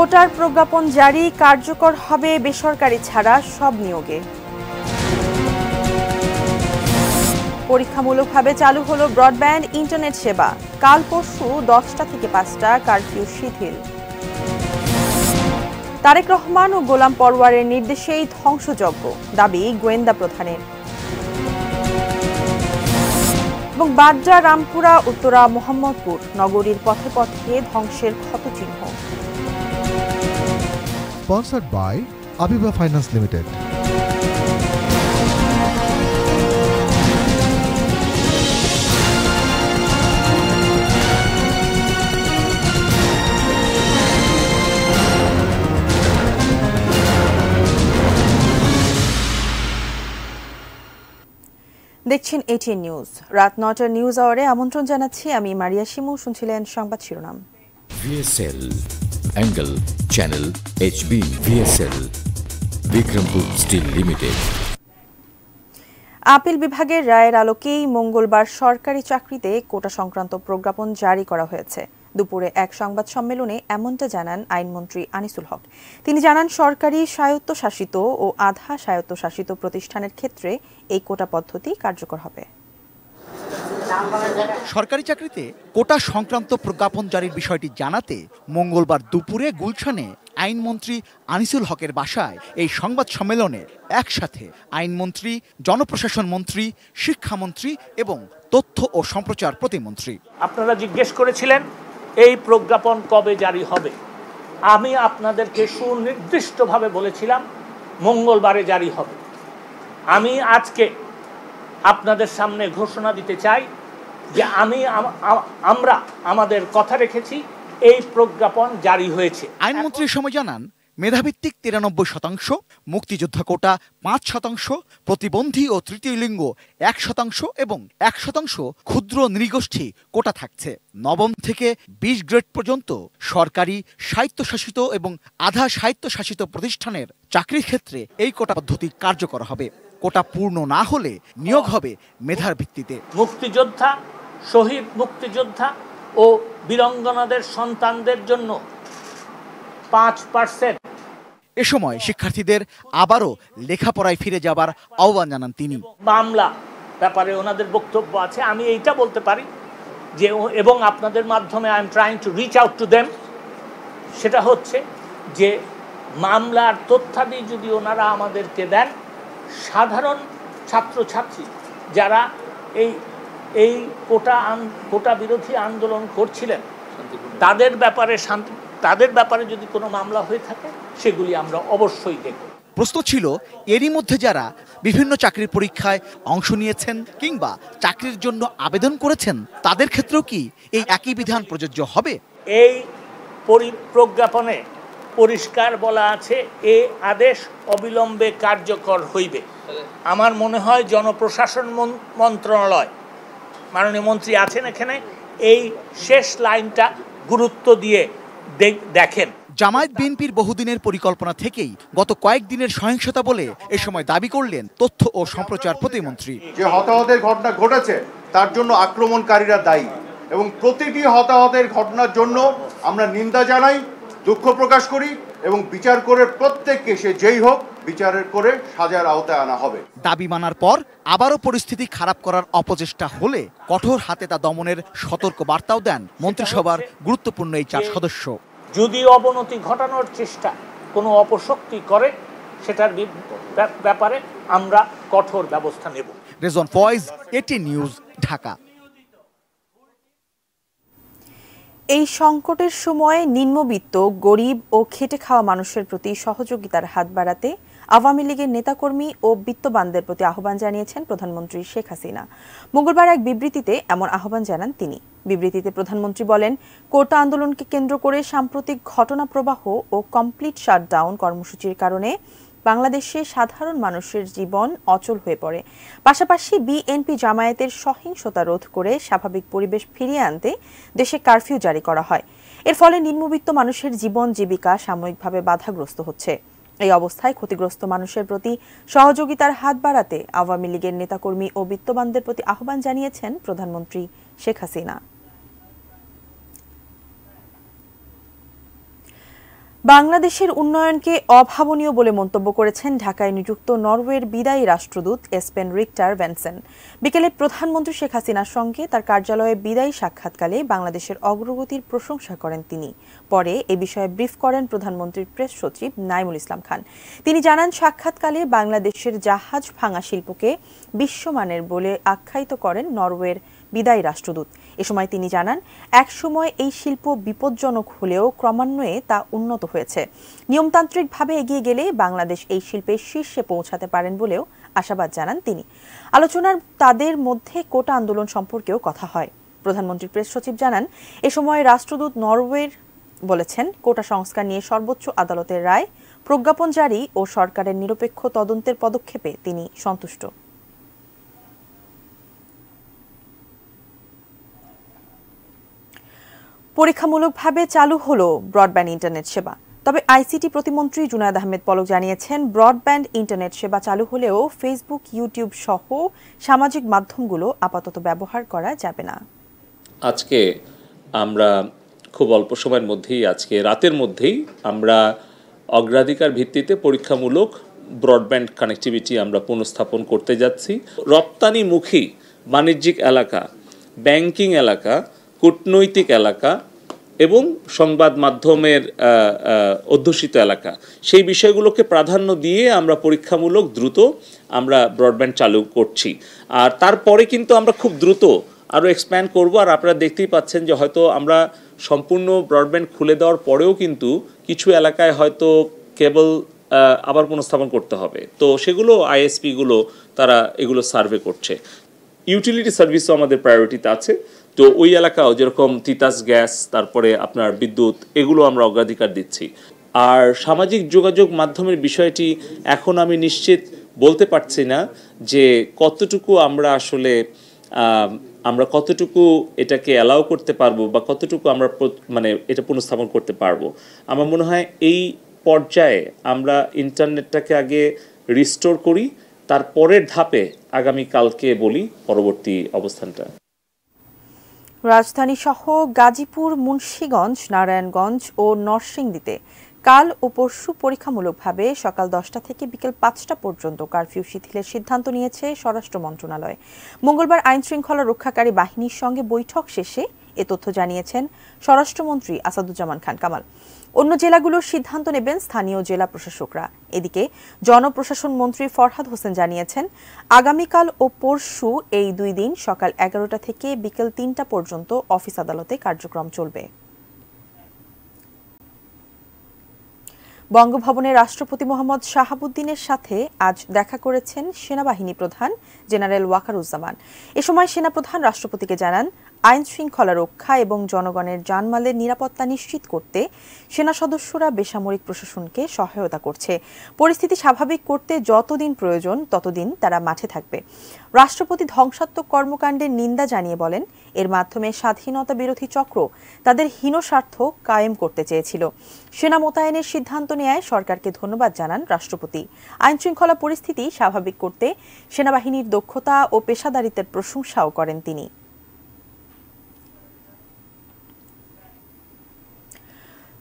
কোটার প্রজ্ঞাপন জারি কার্যকর হবে বেসরকারি ছাড়া সব নিয়োগে পরীক্ষামূলকভাবে চালু হলো ব্রডব্যান্ড ইন্টারনেট সেবা কাল পরশু দশটা থেকে পাঁচটা কারফিউ শিথিল তারেক রহমান ও গোলাম পরওয়ারের নির্দেশেই ধ্বংসযজ্ঞ দাবি গোয়েন্দা প্রধানের এবং বাড্ডা রামপুরা উত্তরা মোহাম্মদপুর নগরীর পথে পথে ধ্বংসের ক্ষতচিহ্ন sponsored by Abiba finance limited দেখছেন এটিএন নিউজ রাত নটার নিউজ আওয়ারে আমন্ত্রণ জানাচ্ছি আমি মারিয়া শিমু শুনছিলেন সংবাদ শিরোনাম VSL angle channel HB VSL Vikrampur Steel Limited appeal বিভাগের রায়ের আলোকেই মঙ্গলবার সরকারি চাকরিতে কোটা সংক্রান্ত প্রজ্ঞাপন জারি করা হয়েছে দুপুরে এক সংবাদ সম্মেলনে এমনটা জানান আইনমন্ত্রী আনিসুল হক তিনি জানান সরকারি স্বায়ত্তশাসিত ও আধা স্বায়ত্তশাসিত প্রতিষ্ঠানের ক্ষেত্রে এই কোটা পদ্ধতি কার্যকর হবে সরকারি চাকরিতে কোটা সংক্রান্ত প্রজ্ঞাপন জারির বিষয়টি জানাতে মঙ্গলবার দুপুরে গুলশানে আইনমন্ত্রী আনিসুল হকের বাসায় এই সংবাদ সম্মেলনে একসাথে আইনমন্ত্রী জনপ্রশাসন মন্ত্রী শিক্ষামন্ত্রী এবং তথ্য ও সম্প্রচার প্রতিমন্ত্রী আপনারা জিজ্ঞেস করেছিলেন এই প্রজ্ঞাপন কবে জারি হবে আমি আপনাদেরকে সুনির্দিষ্টভাবে বলেছিলাম মঙ্গলবারে জারি হবে আমি আজকে আপনাদের সামনে ঘোষণা দিতে চাই যে আমি আমরা আমাদের কথা রেখেছি এই প্রজ্ঞাপন জারি হয়েছে আইনমন্ত্রী সময় জানান মেধাভিত্তিক তিরানব্বই শতাংশ মুক্তিযোদ্ধা কোটা পাঁচ শতাংশ প্রতিবন্ধী ও তৃতীয় লিঙ্গ এক শতাংশ এবং এক শতাংশ ক্ষুদ্র নৃগোষ্ঠী কোটা থাকছে নবম থেকে বিশ গ্রেড পর্যন্ত সরকারি স্বায়ত্তশাসিত এবং আধা স্বায়ত্তশাসিত প্রতিষ্ঠানের চাকরির ক্ষেত্রে এই কোটা পদ্ধতি কার্যকর হবে কোটা পূর্ণ না হলে নিয়োগ হবে মেধার ভিত্তিতে মুক্তিযোদ্ধা শহীদ মুক্তিযোদ্ধা ও বীরঙ্গনাদের সন্তানদের জন্য পাঁচ পার্সেন্ট এ সময় শিক্ষার্থীদের আবারও লেখাপড়ায় ফিরে যাবার আহ্বান জানান তিনি মামলা ব্যাপারে ওনাদের বক্তব্য আছে আমি এইটা বলতে পারি যে এবং আপনাদের মাধ্যমে I am trying to reach out to them সেটা হচ্ছে যে মামলার তথ্যাদি যদি ওনারা আমাদেরকে দেন সাধারণ ছাত্রছাত্রী যারা এই এই কোটা কোটা বিরোধী আন্দোলন করছিলেন তাদের ব্যাপারে শান্তি তাদের ব্যাপারে যদি কোনো মামলা হয়ে থাকে সেগুলি আমরা অবশ্যই দেখব প্রশ্ন ছিল এরই মধ্যে যারা বিভিন্ন চাকরির পরীক্ষায় অংশ নিয়েছেন কিংবা চাকরির জন্য আবেদন করেছেন তাদের ক্ষেত্রেও কি এই একই বিধান প্রযোজ্য হবে এই পরিপ্রজ্ঞাপনে পরিষ্কার বলা আছে এ আদেশ অবিলম্বে কার্যকর হইবে আমার মনে হয় জনপ্রশাসন মন্ত্রণালয় মাননীয় মন্ত্রী আছেন এখানে এই শেষ লাইনটা গুরুত্ব দিয়ে দেখেন জামায়াত বিএনপির বহুদিনের পরিকল্পনা থেকেই গত কয়েকদিনের সহিংসতা বলে এ সময় দাবি করলেন তথ্য ও সম্প্রচার প্রতিমন্ত্রী যে হতাহতের ঘটনা ঘটেছে তার জন্য আক্রমণকারীরা দায়ী এবং প্রতিটি হতাহতের ঘটনার জন্য আমরা নিন্দা জানাই দুঃখ প্রকাশ করি এবং বিচার করে প্রত্যেককে সে যেই হোক বিচারের করে সাজার আওতায় আনা হবে দাবি মানার পর আবারও পরিস্থিতি খারাপ করার অপচেষ্টা হলে কঠোর হাতে তা দমনের সতর্ক বার্তাও দেন মন্ত্রিসভার গুরুত্বপূর্ণ এই চার সদস্য যদি অবনতি ঘটানোর চেষ্টা কোনো অপশক্তি করে সেটার ব্যাপারে আমরা কঠোর ব্যবস্থা নেব রেজন ফয়েজ এটি নিউজ ঢাকা এই সংকটের সময়ে নিম্নবিত্ত গরিব ও খেটে খাওয়া মানুষের প্রতি সহযোগিতার হাত বাড়াতে আওয়ামী লীগের নেতাকর্মী ও বিত্তবানদের প্রতি আহ্বান জানিয়েছেন প্রধানমন্ত্রী শেখ হাসিনা মঙ্গলবার এক বিবৃতিতে এমন আহ্বান জানান তিনি বিবৃতিতে প্রধানমন্ত্রী বলেন কোটা আন্দোলনকে কেন্দ্র করে সাম্প্রতিক ঘটনা প্রবাহ ও কমপ্লিট শাটডাউন কর্মসূচির কারণে বাংলাদেশে সাধারণ মানুষের জীবন অচল হয়ে পড়ে পাশাপাশি বিএনপি জামায়াতের সহিংসতা রোধ করে স্বাভাবিক পরিবেশ ফিরিয়ে আনতে দেশে কারফিউ জারি করা হয় এর ফলে নিম্নবিত্ত মানুষের জীবন জীবিকা সাময়িকভাবে বাধাগ্রস্ত হচ্ছে এই অবস্থায় ক্ষতিগ্রস্ত মানুষের প্রতি সহযোগিতার হাত বাড়াতে আওয়ামী লীগের নেতাকর্মী ও বিত্তবানদের প্রতি আহ্বান জানিয়েছেন প্রধানমন্ত্রী শেখ হাসিনা বাংলাদেশের উন্নয়নকে অভাবনীয় বলে মন্তব্য করেছেন ঢাকায় নিযুক্ত নরওয়ের বিদায়ী রাষ্ট্রদূত এসপেন রিক্টার ভ্যানসেন বিকেলে প্রধানমন্ত্রী শেখ হাসিনার সঙ্গে তার কার্যালয়ে বিদায়ী সাক্ষাৎকালে বাংলাদেশের অগ্রগতির প্রশংসা করেন তিনি পরে এ বিষয়ে ব্রিফ করেন প্রধানমন্ত্রীর প্রেস সচিব নাইমুল ইসলাম খান তিনি জানান সাক্ষাৎকালে বাংলাদেশের জাহাজ ভাঙা শিল্পকে বিশ্বমানের বলে আখ্যায়িত করেন নরওয়ের বিদায়ী রাষ্ট্রদূত এ সময় তিনি জানান একসময় এই শিল্প বিপজ্জনক হলেও ক্রমান্বয়ে তা উন্নত হয়েছে নিয়মতান্ত্রিকভাবে এগিয়ে গেলে বাংলাদেশ এই শিল্পের শীর্ষে পৌঁছাতে পারেন বলেও আশাবাদ জানান তিনি আলোচনার তাদের মধ্যে কোটা আন্দোলন সম্পর্কেও কথা হয় প্রধানমন্ত্রীর প্রেস সচিব জানান এ সময় রাষ্ট্রদূত নরওয়ের বলেছেন কোটা সংস্কার নিয়ে সর্বোচ্চ আদালতের রায় প্রজ্ঞাপন জারি ও সরকারের নিরপেক্ষ তদন্তের পদক্ষেপে তিনি সন্তুষ্ট পরীক্ষামূলকভাবে চালু হলো ব্রডব্যান্ড ইন্টারনেট সেবা তবে আইসিটি প্রতিমন্ত্রী জুনায়দ আহমেদ পলক জানিয়েছেন ব্রডব্যান্ড ইন্টারনেট সেবা চালু হলেও ফেসবুক ইউটিউব সহ সামাজিক মাধ্যমগুলো আপাতত ব্যবহার করা যাবে না আজকে আমরা খুব অল্প সময়ের মধ্যেই আজকে রাতের মধ্যেই আমরা অগ্রাধিকার ভিত্তিতে পরীক্ষামূলক ব্রডব্যান্ড কানেক্টিভিটি আমরা পুনঃস্থাপন করতে যাচ্ছি রপ্তানিমুখী বাণিজ্যিক এলাকা ব্যাংকিং এলাকা কূটনৈতিক এলাকা এবং সংবাদ মাধ্যমের অধ্যুষিত এলাকা সেই বিষয়গুলোকে প্রাধান্য দিয়ে আমরা পরীক্ষামূলক দ্রুত আমরা ব্রডব্যান্ড চালু করছি আর তারপরে কিন্তু আমরা খুব দ্রুত আরও এক্সপ্যান্ড করব আর আপনারা দেখতেই পাচ্ছেন যে হয়তো আমরা সম্পূর্ণ ব্রডব্যান্ড খুলে দেওয়ার পরেও কিন্তু কিছু এলাকায় হয়তো কেবল আবার পুনঃস্থাপন করতে হবে তো সেগুলো আইএসপিগুলো তারা এগুলো সার্ভে করছে ইউটিলিটি সার্ভিসও আমাদের প্রায়োরিটিতে আছে তো ওই এলাকাও যেরকম তিতাস গ্যাস তারপরে আপনার বিদ্যুৎ এগুলো আমরা অগ্রাধিকার দিচ্ছি আর সামাজিক যোগাযোগ মাধ্যমের বিষয়টি এখন আমি নিশ্চিত বলতে পারছি না যে কতটুকু আমরা আসলে আমরা কতটুকু এটাকে অ্যালাউ করতে পারবো বা কতটুকু আমরা মানে এটা পুনঃস্থাপন করতে পারবো আমার মনে হয় এই পর্যায়ে আমরা ইন্টারনেটটাকে আগে রিস্টোর করি তারপরের ধাপে আগামী কালকে বলি পরবর্তী অবস্থানটা রাজধানী সহ গাজীপুর মুন্সীগঞ্জ নারায়ণগঞ্জ ও নরসিংদীতে কাল ও পরশু পরীক্ষামূলকভাবে সকাল দশটা থেকে বিকেল পাঁচটা পর্যন্ত কারফিউ শিথিলের সিদ্ধান্ত নিয়েছে স্বরাষ্ট্র মন্ত্রণালয় মঙ্গলবার আইন শৃঙ্খলা রক্ষাকারী বাহিনীর সঙ্গে বৈঠক শেষে এ তথ্য জানিয়েছেন স্বরাষ্ট্রমন্ত্রী আসাদুজ্জামান খান কামাল অন্য জেলাগুলোর সিদ্ধান্ত নেবেন স্থানীয় জেলা প্রশাসকরা এদিকে জনপ্রশাসন মন্ত্রী ফরহাদ হোসেন জানিয়েছেন আগামীকাল ও পরশু এই দুই দিন সকাল এগারোটা থেকে বিকেল তিনটা পর্যন্ত অফিস আদালতে কার্যক্রম চলবে বঙ্গভবনে রাষ্ট্রপতি মোহাম্মদ শাহাবুদ্দিনের সাথে আজ দেখা করেছেন সেনাবাহিনী প্রধান জেনারেল ওয়াকারুজ্জামান এ সময় সেনাপ্রধান রাষ্ট্রপতিকে জানান আইন শৃঙ্খলা রক্ষা এবং জনগণের জানমালের নিরাপত্তা নিশ্চিত করতে সেনা সদস্যরা বেসামরিক প্রশাসনকে সহায়তা করছে পরিস্থিতি স্বাভাবিক করতে যতদিন প্রয়োজন ততদিন তারা মাঠে থাকবে রাষ্ট্রপতি ধ্বংসাত্মক কর্মকাণ্ডের নিন্দা জানিয়ে বলেন এর মাধ্যমে স্বাধীনতা বিরোধী চক্র তাদের হীন স্বার্থ কায়েম করতে চেয়েছিল সেনা মোতায়েনের সিদ্ধান্ত নেয় সরকারকে ধন্যবাদ জানান রাষ্ট্রপতি আইন শৃঙ্খলা পরিস্থিতি স্বাভাবিক করতে সেনাবাহিনীর দক্ষতা ও পেশাদারিত্বের প্রশংসাও করেন তিনি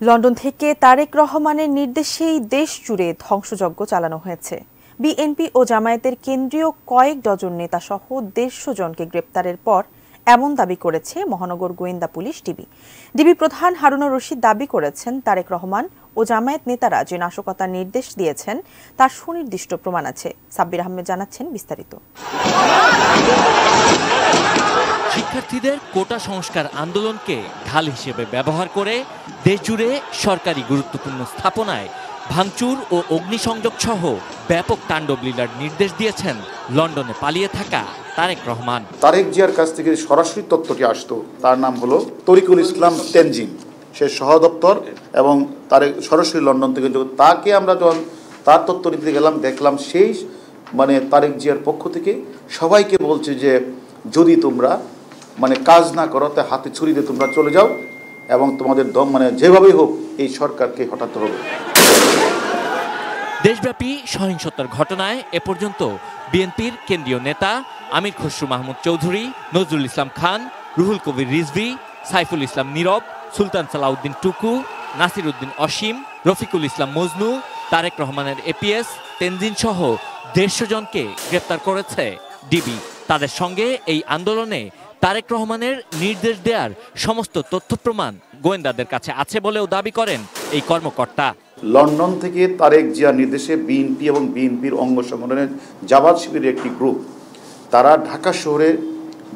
লন্ডন থেকে তারেক রহমানের নির্দেশেই দেশ জুড়ে ধ্বংসযজ্ঞ চালানো হয়েছে বিএনপি ও জামায়াতের কেন্দ্রীয় কয়েক ডজন নেতা সহ দেড়শো জনকে গ্রেপ্তারের পর এমন দাবি করেছে মহানগর গোয়েন্দা পুলিশ ডিবি ডিবি প্রধান হারুনুর রশিদ দাবি করেছেন তারেক রহমান ও জামায়াত নেতারা যে নাশকতার নির্দেশ দিয়েছেন তার সুনির্দিষ্ট প্রমাণ আছে সাব্বির আহমেদ জানাচ্ছেন বিস্তারিত শিক্ষার্থীদের কোটা সংস্কার আন্দোলনকে ঢাল হিসেবে ব্যবহার করে দেশজুড়ে সরকারি গুরুত্বপূর্ণ স্থাপনায় ভাঙচুর ও অগ্নিসংযোগ সহ ব্যাপক তাণ্ডব লীলার নির্দেশ দিয়েছেন লন্ডনে পালিয়ে থাকা তারেক রহমান তারেক জিয়ার কাছ থেকে সরাসরি তথ্যটি আসতো তার নাম হলো তরিকুল ইসলাম তেনজিন সে সহদপ্তর এবং তারেক সরাসরি লন্ডন থেকে তাকে আমরা যখন তার তত্ত্ব নিতে গেলাম দেখলাম সেই মানে তারেক জিয়ার পক্ষ থেকে সবাইকে বলছে যে যদি তোমরা মানে কাজ না করো তা হাতে ছুরি দিয়ে তোমরা চলে যাও এবং তোমাদের দম মানে যেভাবেই হোক এই সরকারকে হটাতে হবে দেশব্যাপী সহিংসতার ঘটনায় এ পর্যন্ত বিএনপির কেন্দ্রীয় নেতা আমির খসরু মাহমুদ চৌধুরী নজরুল ইসলাম খান রুহুল কবির রিজভি সাইফুল ইসলাম নীরব সুলতান সালাউদ্দিন টুকু নাসির উদ্দিন অসীম রফিকুল ইসলাম মজনু তারেক রহমানের এপিএস তেনজিন সহ দেড়শো জনকে গ্রেপ্তার করেছে ডিবি তাদের সঙ্গে এই আন্দোলনে তারেক রহমানের নির্দেশ দেওয়ার সমস্ত তথ্য প্রমাণ গোয়েন্দাদের কাছে আছে বলেও দাবি করেন এই কর্মকর্তা লন্ডন থেকে তারেক জিয়ার নির্দেশে বিএনপি এবং বিএনপির অঙ্গ সংগঠনের জাবাদ শিবিরের একটি গ্রুপ তারা ঢাকা শহরের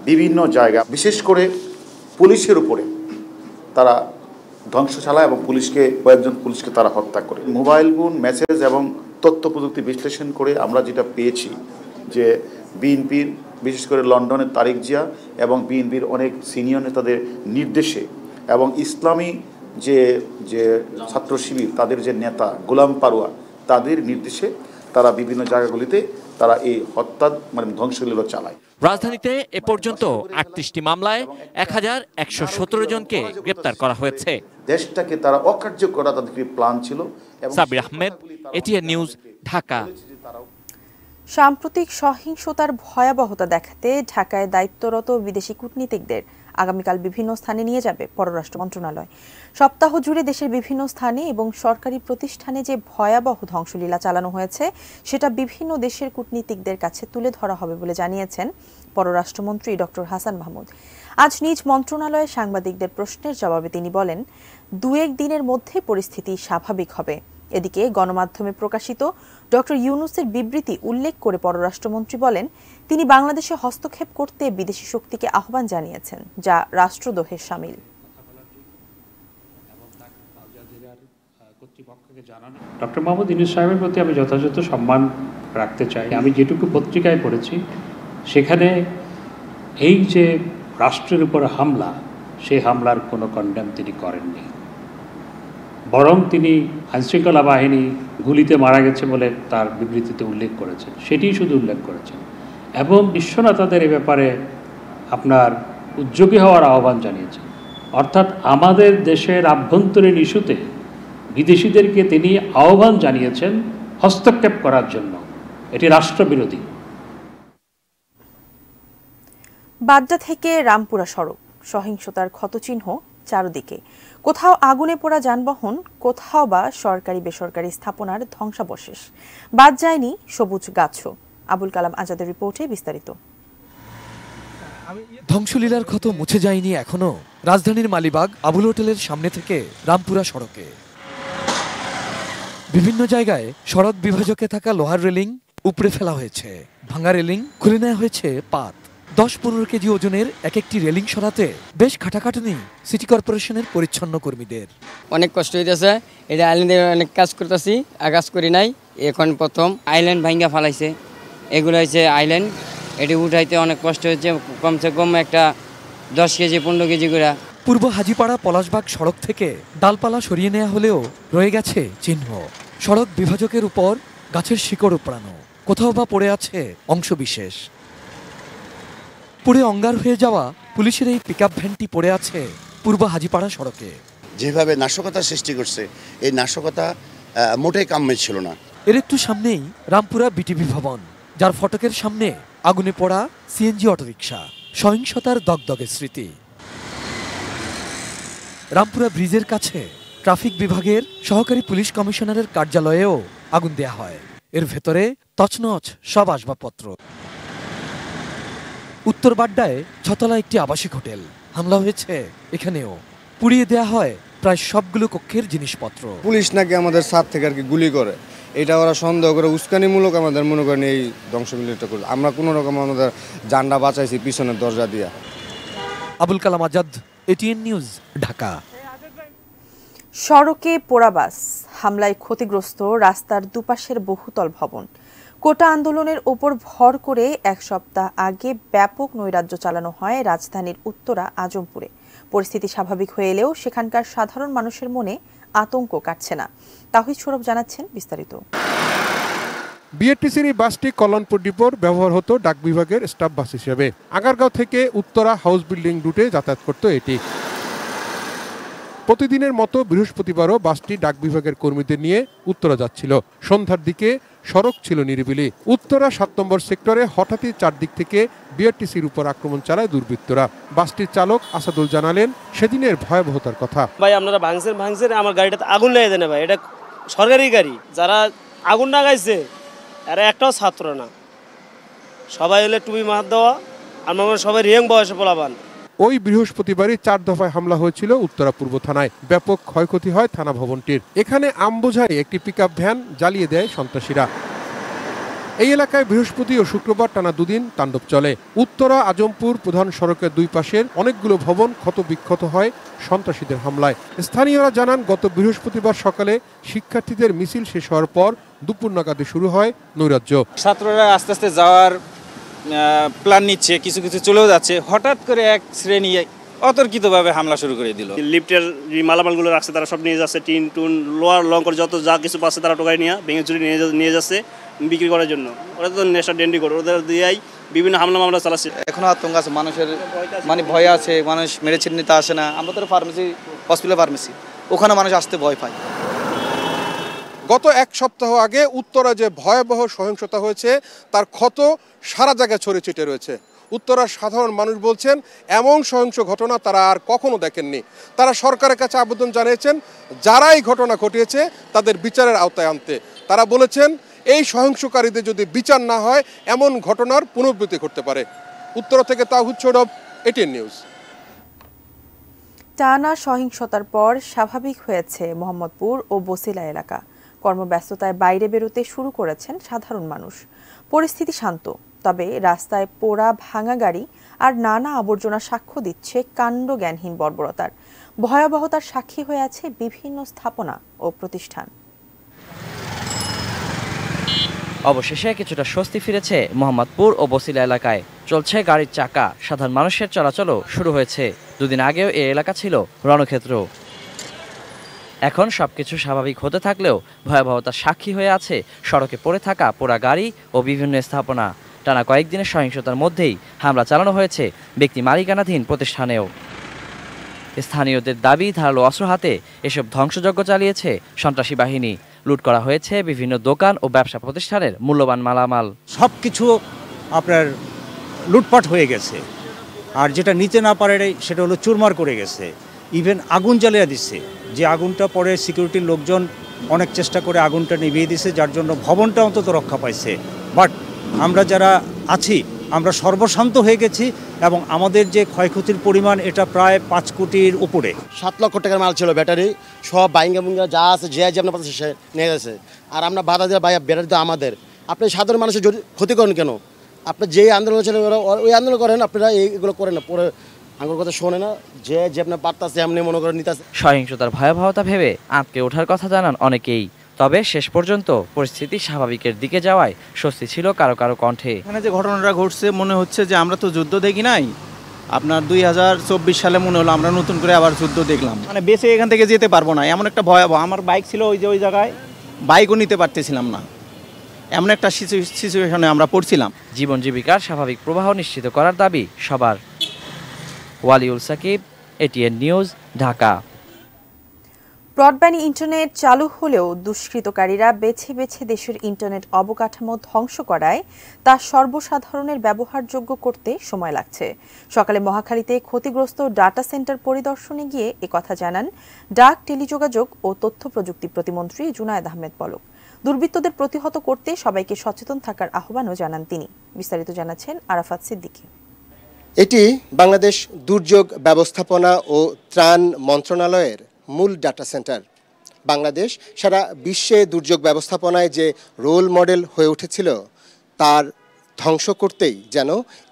বিভিন্ন জায়গা বিশেষ করে পুলিশের উপরে তারা ধ্বংস চালায় এবং পুলিশকে কয়েকজন পুলিশকে তারা হত্যা করে মোবাইল ফোন মেসেজ এবং তথ্য প্রযুক্তি বিশ্লেষণ করে আমরা যেটা পেয়েছি যে বিএনপির বিশেষ করে লন্ডনের তারিক জিয়া এবং বিএনপির অনেক সিনিয়র নেতাদের নির্দেশে এবং ইসলামী যে যে ছাত্র শিবির তাদের যে নেতা গোলাম পারোয়া তাদের নির্দেশে তারা বিভিন্ন জায়গাগুলিতে তারা এই হত্যা মানে ধ্বংসলীলা চালায় রাজধানীতে এ পর্যন্ত আটত্রিশটি মামলায় এক হাজার একশো সতেরো জনকে গ্রেপ্তার করা হয়েছে দেশটাকে তারা অকার্যকর তাদের প্ল্যান ছিল সাবির আহমেদ এটিএন নিউজ ঢাকা সাম্প্রতিক সহিংসতার ভয়াবহতা দেখাতে ঢাকায় দায়িত্বরত বিদেশি কূটনীতিকদের আগামীকাল বিভিন্ন স্থানে নিয়ে যাবে পররাষ্ট্র মন্ত্রণালয় সপ্তাহ জুড়ে দেশের বিভিন্ন স্থানে এবং সরকারি প্রতিষ্ঠানে যে ভয়াবহ ধ্বংসলীলা চালানো হয়েছে সেটা বিভিন্ন দেশের কূটনীতিকদের কাছে তুলে ধরা হবে বলে জানিয়েছেন পররাষ্ট্রমন্ত্রী ডক্টর হাসান মাহমুদ আজ নিজ মন্ত্রণালয়ে সাংবাদিকদের প্রশ্নের জবাবে তিনি বলেন এক দিনের মধ্যে পরিস্থিতি স্বাভাবিক হবে এদিকে গণমাধ্যমে প্রকাশিত ড ইউনুসের বিবৃতি উল্লেখ করে পররাষ্ট্রমন্ত্রী বলেন তিনি বাংলাদেশে হস্তক্ষেপ করতে বিদেশি শক্তিকে আহ্বান জানিয়েছেন যা রাষ্ট্রদোহের সামিল ডক্টর মোহাম্মদ ইউনুস সাহেবের প্রতি আমি যথাযথ সম্মান রাখতে চাই আমি যেটুকু পত্রিকায় পড়েছি সেখানে এই যে রাষ্ট্রের উপর হামলা সেই হামলার কোনো কন্ডেম তিনি করেননি বরং তিনি আইনশৃঙ্খলা বাহিনী গুলিতে মারা গেছে বলে তার বিবৃতিতে উল্লেখ করেছেন সেটি শুধু উল্লেখ করেছেন এবং বিশ্বনাথাদের এ ব্যাপারে আপনার উদ্যোগী হওয়ার আহ্বান জানিয়েছেন অর্থাৎ আমাদের দেশের আভ্যন্তরীণ ইস্যুতে বিদেশিদেরকে তিনি আহ্বান জানিয়েছেন হস্তক্ষেপ করার জন্য এটি রাষ্ট্রবিরোধী বাড্ডা থেকে রামপুরা সড়ক সহিংসতার ক্ষতচিহ্ন চারদিকে কোথাও আগুনে পোড়া যানবাহন কোথাও বা সরকারি বেসরকারি স্থাপনার ধ্বংসাবশেষ বাদ যায়নি সবুজ গাছও আবুল কালাম আজাদের রিপোর্টে বিস্তারিত ধ্বংসলীলার ক্ষত মুছে যায়নি এখনো রাজধানীর মালিবাগ আবুল হোটেলের সামনে থেকে রামপুরা সড়কে বিভিন্ন জায়গায় সড়ক বিভাজকে থাকা লোহার রেলিং উপড়ে ফেলা হয়েছে ভাঙা রেলিং খুলে নেওয়া হয়েছে পাত দশ পনেরো কেজি ওজনের এক একটি রেলিং সরাতে বেশ খাটাখাটুনি সিটি কর্পোরেশনের পরিচ্ছন্ন কর্মীদের অনেক কষ্ট হইতেছে এটা আইল্যান্ডে অনেক কাজ করতেছি কাজ করি নাই এখন প্রথম আইল্যান্ড ভাঙ্গা ফালাইছে এগুলো হয়েছে আইল্যান্ড এটি উঠাইতে অনেক কষ্ট হয়েছে কমসে কম একটা দশ কেজি পনেরো কেজি করে পূর্ব হাজিপাড়া পলাশবাগ সড়ক থেকে ডালপালা সরিয়ে নেওয়া হলেও রয়ে গেছে চিহ্ন সড়ক বিভাজকের উপর গাছের শিকড় উপড়ানো কোথাও বা পড়ে আছে অংশবিশেষ পুড়ে অঙ্গার হয়ে যাওয়া পুলিশের এই পিক ভ্যানটি পড়ে আছে পূর্ব হাজিপাড়া সড়কে যেভাবে নাশকতা সৃষ্টি করছে এই নাশকতা মোটেই কাম্য ছিল না এর একটু সামনেই রামপুরা বিটিভি ভবন যার ফটকের সামনে আগুনে পড়া সিএনজি অটোরিকশা সহিংসতার দগদগের স্মৃতি রামপুরা ব্রিজের কাছে ট্রাফিক বিভাগের সহকারী পুলিশ কমিশনারের কার্যালয়েও আগুন দেয়া হয় এর ভেতরে তছনছ সব আসবাবপত্র উত্তর বাড্ডায় ছতলা একটি আবাসিক হোটেল হামলা হয়েছে এখানেও পুড়িয়ে দেয়া হয় প্রায় সবগুলো কক্ষের জিনিসপত্র পুলিশ নাকি আমাদের সাত থেকে আর কি গুলি করে এটা ওরা সন্দেহ করে উস্কানিমূলক আমাদের মনে করেন এই ধ্বংসমিলটা করে আমরা কোনো রকম আমাদের জান্ডা বাঁচাইছি পিছনের দরজা দিয়া আবুল কালাম আজাদ এটিএন নিউজ ঢাকা সড়কে পোড়াবাস হামলায় ক্ষতিগ্রস্ত রাস্তার দুপাশের বহুতল ভবন কোটা আন্দোলনের ওপর ভর করে এক সপ্তাহ আগে ব্যাপক নৈরাজ্য চালানো হয় রাজধানীর উত্তরা আজমপুরে পরিস্থিতি স্বাভাবিক হয়ে এলেও সেখানকার সাধারণ মানুষের মনে আতঙ্ক কাটছে না তাহিদ সৌরভ জানাচ্ছেন বিস্তারিত বিএটিসির এই বাসটি কল্যাণপুর ডিপোর ব্যবহার হতো ডাক বিভাগের স্টাফ বাস হিসেবে আগারগাঁও থেকে উত্তরা হাউস বিল্ডিং রুটে যাতায়াত করতো এটি প্রতিদিনের মতো বৃহস্পতিবারও বাসটি ডাক বিভাগের কর্মীদের নিয়ে উত্তরা যাচ্ছিল সন্ধ্যার দিকে সড়ক ছিল নিরিবিলি উত্তরা সাত নম্বর সেক্টরে হঠাৎই চারদিক থেকে বিআরটিসির উপর আক্রমণ চালায় দুর্বৃত্তরা বাসটির চালক আসাদুল জানালেন সেদিনের ভয়াবহতার কথা ভাই আপনারা ভাঙছেন ভাঙছেন আমার গাড়িটাতে আগুন লাগিয়ে দেন ভাই এটা সরকারি গাড়ি যারা আগুন লাগাইছে এরা একটাও ছাত্র না সবাই হলে টুপি মাত দেওয়া আর সবাই রিয়ং বয়সে পোলাবান ওই বৃহস্পতিবারই চার দফায় হামলা হয়েছিল উত্তরা পূর্ব থানায় ব্যাপক ক্ষয়ক্ষতি হয় থানা ভবনটির এখানে আমবোঝাই একটি পিক ভ্যান জ্বালিয়ে দেয় সন্ত্রাসীরা এই এলাকায় বৃহস্পতি ও শুক্রবার টানা দুদিন তাণ্ডব চলে উত্তরা আজমপুর প্রধান সড়কের দুই পাশের অনেকগুলো ভবন ক্ষতবিক্ষত হয় সন্ত্রাসীদের হামলায় স্থানীয়রা জানান গত বৃহস্পতিবার সকালে শিক্ষার্থীদের মিছিল শেষ হওয়ার পর দুপুর নাগাদে শুরু হয় নৈরাজ্য ছাত্ররা আস্তে আস্তে যাওয়ার প্ল্যান নিচ্ছে কিছু কিছু চলেও যাচ্ছে হঠাৎ করে এক শ্রেণী অতর্কিতভাবে হামলা শুরু করে দিল লিফটের যে মালামালগুলো রাখছে তারা সব নিয়ে যাচ্ছে টিন টুন লোয়ার লঙ্কর যত যা কিছু পাচ্ছে তারা টোকায় নিয়ে ভেঙে চুরি নিয়ে নিয়ে যাচ্ছে বিক্রি করার জন্য ওরা তো নেশা ডেন্ডি করে ওদের দিয়েই বিভিন্ন হামলা মামলা চালাচ্ছে এখন আতঙ্ক আছে মানুষের মানে ভয় আছে মানুষ মেডিসিন নিতে আসে না আমরা তো ফার্মেসি হসপিটাল ফার্মেসি ওখানে মানুষ আসতে ভয় পায় গত এক সপ্তাহ আগে উত্তরা যে ভয়াবহ সহিংসতা হয়েছে তার ক্ষত সারা জায়গায় ছড়িয়ে ছিটে রয়েছে উত্তরার সাধারণ মানুষ বলছেন এমন সহিংস ঘটনা তারা আর কখনো দেখেননি তারা সরকারের কাছে আবেদন জানিয়েছেন যারাই ঘটনা ঘটিয়েছে তাদের বিচারের আওতায় আনতে তারা বলেছেন এই সহিংসকারীদের যদি বিচার না হয় এমন ঘটনার পুনরাবৃত্তি ঘটতে পারে উত্তরা থেকে তাহুদ সৌরভ এটিএন নিউজ টানা সহিংসতার পর স্বাভাবিক হয়েছে মোহাম্মদপুর ও বসিলা এলাকা কর্মব্যস্ততায় বাইরে বেরোতে শুরু করেছেন সাধারণ মানুষ পরিস্থিতি শান্ত তবে রাস্তায় পোড়া ভাঙা গাড়ি আর নানা আবর্জনা সাক্ষ্য দিচ্ছে কাণ্ডজ্ঞানহীন বর্বরতার ভয়াবহতার সাক্ষী হয়ে আছে বিভিন্ন স্থাপনা ও প্রতিষ্ঠান অবশেষে কিছুটা স্বস্তি ফিরেছে মোহাম্মদপুর ও বসিলা এলাকায় চলছে গাড়ির চাকা সাধারণ মানুষের চলাচলও শুরু হয়েছে দুদিন আগেও এ এলাকা ছিল রণক্ষেত্র এখন সবকিছু স্বাভাবিক হতে থাকলেও ভয়াবহতার সাক্ষী হয়ে আছে সড়কে পড়ে থাকা পোড়া গাড়ি ও বিভিন্ন স্থাপনা টানা কয়েকদিনের সহিংসতার মধ্যেই হামলা চালানো হয়েছে ব্যক্তি মালিকানাধীন প্রতিষ্ঠানেও স্থানীয়দের দাবি ধারালো অস্ত্র হাতে এসব ধ্বংসযজ্ঞ চালিয়েছে সন্ত্রাসী বাহিনী লুট করা হয়েছে বিভিন্ন দোকান ও ব্যবসা প্রতিষ্ঠানের মূল্যবান মালামাল সব কিছু আপনার লুটপাট হয়ে গেছে আর যেটা নিতে না পারে সেটা হলো চুরমার করে গেছে ইভেন আগুন জ্বালিয়ে দিচ্ছে যে আগুনটা পরে সিকিউরিটির লোকজন অনেক চেষ্টা করে আগুনটা নিভিয়ে দিছে যার জন্য ভবনটা অন্তত রক্ষা পাইছে বাট আমরা যারা আছি আমরা সর্বশান্ত হয়ে গেছি এবং আমাদের যে ক্ষয়ক্ষতির পরিমাণ এটা প্রায় পাঁচ কোটির উপরে সাত লক্ষ টাকার মাল ছিল ব্যাটারি সব বাইঙ্গা বুঙ্গা যা আছে যে আছে আপনার সে নিয়ে গেছে আর আমরা বাধা দেওয়া ভাই ব্যাটারি তো আমাদের আপনি সাধারণ মানুষের ক্ষতি করেন কেন আপনি যে আন্দোলন ছিল ওই আন্দোলন করেন আপনারা এইগুলো করেন না পরে আমার কথা শোনে না যে যে আপনার পারতাছে আপনি মনে করেন নিতাছে সহিংসতার ভয়াবহতা ভেবে আঁতকে ওঠার কথা জানান অনেকেই তবে শেষ পর্যন্ত পরিস্থিতি স্বাভাবিকের দিকে যাওয়ায় স্বস্তি ছিল কারো কারো কণ্ঠে এখানে যে ঘটনাটা ঘটছে মনে হচ্ছে যে আমরা তো যুদ্ধ দেখি নাই আপনার দুই হাজার চব্বিশ সালে মনে হলো আমরা নতুন করে আবার যুদ্ধ দেখলাম মানে বেঁচে এখান থেকে যেতে পারবো না এমন একটা ভয়াবহ আমার বাইক ছিল ওই যে ওই জায়গায় বাইকও নিতে পারতেছিলাম না এমন একটা সিচুয়েশনে আমরা পড়ছিলাম জীবন জীবিকার স্বাভাবিক প্রবাহ নিশ্চিত করার দাবি সবার Waliul Sakib ATN news Dhaka broadband internet চালু হলেও দুষ্কৃতকারীরা বেছে বেছে দেশের ইন্টারনেট অবকাঠামো ধ্বংস করায় তা সর্বসাধারণের ব্যবহারযোগ্য করতে সময় লাগছে সকালে মহাখালীতে ক্ষতিগ্রস্ত ডাটা সেন্টার পরিদর্শনে গিয়ে একথা জানান ডাক টেলিযোগাযোগ ও তথ্য প্রযুক্তি প্রতিমন্ত্রী জুনায়দ আহমেদ পলক দুর্বৃত্তদের প্রতিহত করতে সবাইকে সচেতন থাকার আহ্বানও জানান তিনি বিস্তারিত জানাচ্ছেন আরাফাত সিদ্দিকী এটি বাংলাদেশ দুর্যোগ ব্যবস্থাপনা ও ত্রাণ মন্ত্রণালয়ের মূল ডাটা সেন্টার বাংলাদেশ সারা বিশ্বে দুর্যোগ ব্যবস্থাপনায় যে রোল মডেল হয়ে উঠেছিল তার ধ্বংস করতেই যেন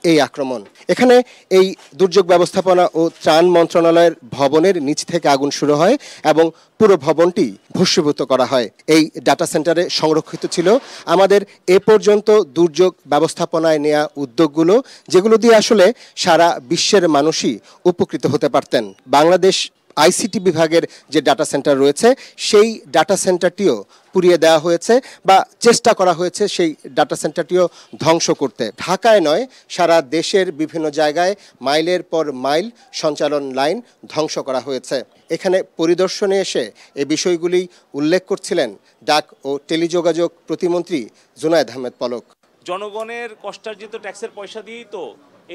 এই আক্রমণ এখানে এই দুর্যোগ ব্যবস্থাপনা ও ত্রাণ মন্ত্রণালয়ের ভবনের নিচ থেকে আগুন শুরু হয় এবং পুরো ভবনটি ভস্মীভূত করা হয় এই ডাটা সেন্টারে সংরক্ষিত ছিল আমাদের এ পর্যন্ত দুর্যোগ ব্যবস্থাপনায় নেয়া উদ্যোগগুলো যেগুলো দিয়ে আসলে সারা বিশ্বের মানুষই উপকৃত হতে পারতেন বাংলাদেশ আইসিটি বিভাগের যে ডাটা সেন্টার রয়েছে সেই ডাটা সেন্টারটিও পুড়িয়ে দেওয়া হয়েছে বা চেষ্টা করা হয়েছে সেই ডাটা সেন্টারটিও ধ্বংস করতে ঢাকায় নয় সারা দেশের বিভিন্ন জায়গায় মাইলের পর মাইল সঞ্চালন লাইন ধ্বংস করা হয়েছে এখানে পরিদর্শনে এসে এ বিষয়গুলি উল্লেখ করছিলেন ডাক ও টেলিযোগাযোগ প্রতিমন্ত্রী জুনায়দ আহমেদ পলক জনগণের কষ্টার্জিত ট্যাক্সের পয়সা দিয়েই তো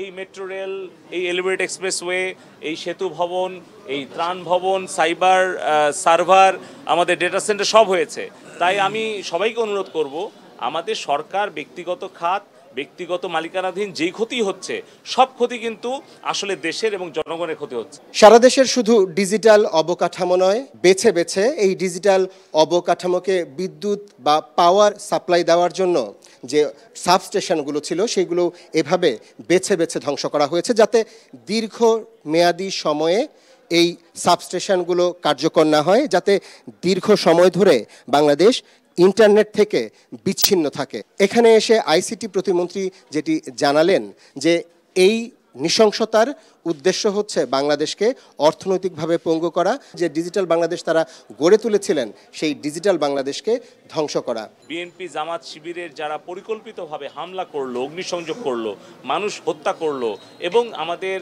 এই মেট্রো রেল এই এলিভেট এক্সপ্রেসওয়ে এই সেতু ভবন এই ত্রাণ ভবন সাইবার সার্ভার আমাদের ডেটা সেন্টার সব হয়েছে তাই আমি সবাইকে অনুরোধ করব আমাদের সরকার ব্যক্তিগত খাত ব্যক্তিগত মালিকানাধীন যেই ক্ষতি হচ্ছে সব ক্ষতি কিন্তু আসলে দেশের এবং জনগণের ক্ষতি হচ্ছে সারা দেশের শুধু ডিজিটাল অবকাঠামো নয় বেছে বেছে এই ডিজিটাল অবকাঠামোকে বিদ্যুৎ বা পাওয়ার সাপ্লাই দেওয়ার জন্য যে সাবস্টেশনগুলো ছিল সেগুলো এভাবে বেছে বেছে ধ্বংস করা হয়েছে যাতে দীর্ঘ মেয়াদি সময়ে এই সাবস্টেশনগুলো কার্যকর না হয় যাতে দীর্ঘ সময় ধরে বাংলাদেশ ইন্টারনেট থেকে বিচ্ছিন্ন থাকে এখানে এসে আইসিটি প্রতিমন্ত্রী যেটি জানালেন যে এই নৃশংসতার উদ্দেশ্য হচ্ছে বাংলাদেশকে অর্থনৈতিকভাবে পঙ্গু করা যে ডিজিটাল বাংলাদেশ তারা গড়ে তুলেছিলেন সেই ডিজিটাল বাংলাদেশকে ধ্বংস করা বিএনপি জামাত শিবিরের যারা পরিকল্পিতভাবে হামলা করলো অগ্নিসংযোগ করলো মানুষ হত্যা করলো এবং আমাদের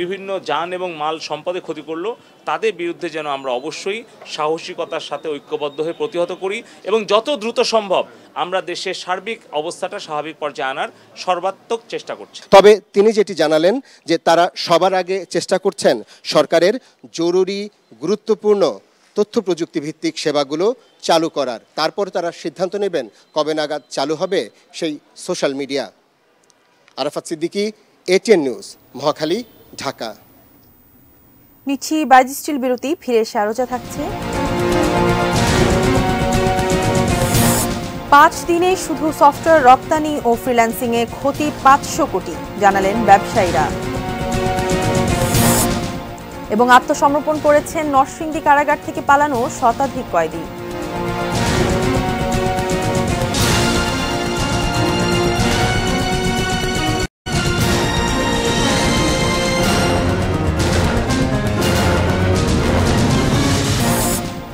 বিভিন্ন যান এবং মাল সম্পদে ক্ষতি করলো তাদের বিরুদ্ধে যেন আমরা অবশ্যই সাহসিকতার সাথে ঐক্যবদ্ধ হয়ে প্রতিহত করি এবং যত দ্রুত সম্ভব আমরা দেশের সার্বিক অবস্থাটা স্বাভাবিক পর্যায়ে আনার সর্বাত্মক চেষ্টা করছি তবে তিনি যেটি জানালেন যে তারা সবার আগে চেষ্টা করছেন সরকারের জরুরি গুরুত্বপূর্ণ তথ্য প্রযুক্তি ভিত্তিক সেবাগুলো চালু করার তারপর তারা সিদ্ধান্ত নেবেন কবে নাগাদ চালু হবে সেই social media Arafat Siddiqui ATN news Mohakhali Dhaka নিচ্ছি স্টিল বিরতি ফিরে এসে যা থাকছে পাঁচ দিনে শুধু সফটওয়্যার রপ্তানি ও ফ্রিল্যান্সিংয়ে ক্ষতি পাঁচশো কোটি জানালেন ব্যবসায়ীরা এবং আত্মসমর্পণ করেছেন নরসিংদী কারাগার থেকে পালানো শতাধিক কয়েদি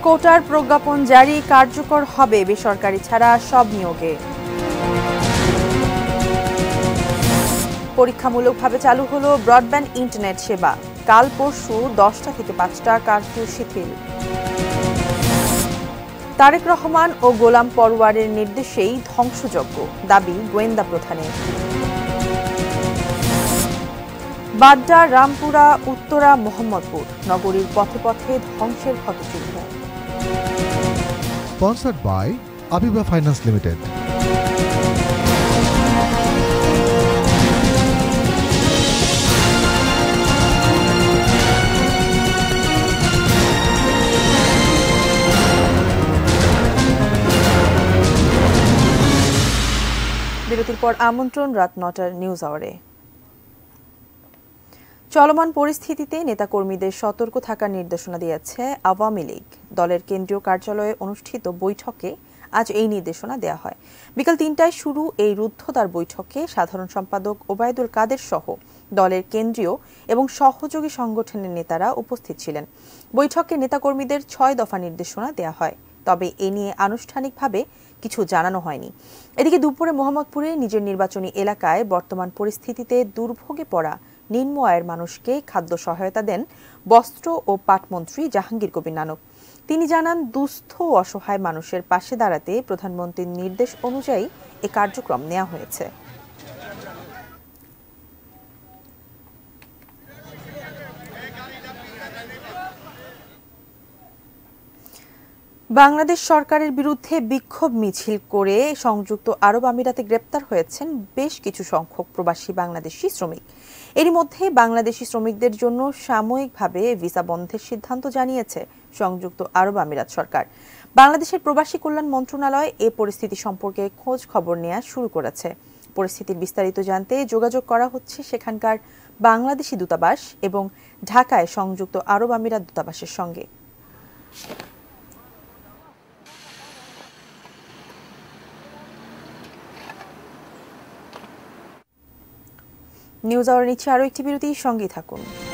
কোটার প্রজ্ঞাপন জারি কার্যকর হবে বেসরকারি ছাড়া সব নিয়োগে পরীক্ষামূলকভাবে চালু হলো ব্রডব্যান্ড ইন্টারনেট সেবা কাল পরশু দশটা থেকে পাঁচটা কারফিউ শিথিল তারেক রহমান ও গোলাম পরোয়ারের নির্দেশেই ধ্বংসযজ্ঞ দাবি গোয়েন্দা প্রধানের বাড্ডা রামপুরা উত্তরা মোহাম্মদপুর নগরীর পথে পথে ধ্বংসের ক্ষতচিহ্ন sponsored by Abiba finance limited বিরতির পর আমন্ত্রণ রাত নটার নিউজ আওয়ারে চলমান পরিস্থিতিতে নেতাকর্মীদের সতর্ক থাকার নির্দেশনা দিয়েছে আওয়ামী লীগ দলের কেন্দ্রীয় কার্যালয়ে অনুষ্ঠিত বৈঠকে আজ এই নির্দেশনা দেয়া হয় বিকাল তিনটায় শুরু এই রুদ্ধদার বৈঠকে সাধারণ সম্পাদক ওবায়দুল কাদের সহ দলের কেন্দ্রীয় এবং সহযোগী সংগঠনের নেতারা উপস্থিত ছিলেন বৈঠকে নেতাকর্মীদের ছয় দফা নির্দেশনা দেয়া হয় তবে এ নিয়ে আনুষ্ঠানিকভাবে কিছু জানানো হয়নি এদিকে দুপুরে মোহাম্মদপুরে নিজের নির্বাচনী এলাকায় বর্তমান পরিস্থিতিতে দুর্ভোগে পড়া নিম্ন আয়ের মানুষকে খাদ্য সহায়তা দেন বস্ত্র ও পাটমন্ত্রী জাহাঙ্গীর কবির নানক তিনি জানান দুস্থ অসহায় মানুষের পাশে দাঁড়াতে প্রধানমন্ত্রীর নির্দেশ অনুযায়ী এ কার্যক্রম নেওয়া হয়েছে বাংলাদেশ সরকারের বিরুদ্ধে বিক্ষোভ মিছিল করে সংযুক্ত আরব আমিরাতে গ্রেপ্তার হয়েছেন বেশ কিছু সংখ্যক প্রবাসী বাংলাদেশি শ্রমিক এরই মধ্যে বাংলাদেশি শ্রমিকদের জন্য সাময়িকভাবে ভিসা বন্ধের সিদ্ধান্ত জানিয়েছে সংযুক্ত আরব আমিরাত সরকার বাংলাদেশের প্রবাসী কল্যাণ মন্ত্রণালয় এ পরিস্থিতি সম্পর্কে খোঁজ খবর নেওয়া শুরু করেছে পরিস্থিতির বিস্তারিত জানতে যোগাযোগ করা হচ্ছে সেখানকার বাংলাদেশি দূতাবাস এবং ঢাকায় সংযুক্ত আরব আমিরাত দূতাবাসের সঙ্গে নিউজ আওয়ার নিচ্ছে আরও একটি বিরতির সঙ্গে থাকুন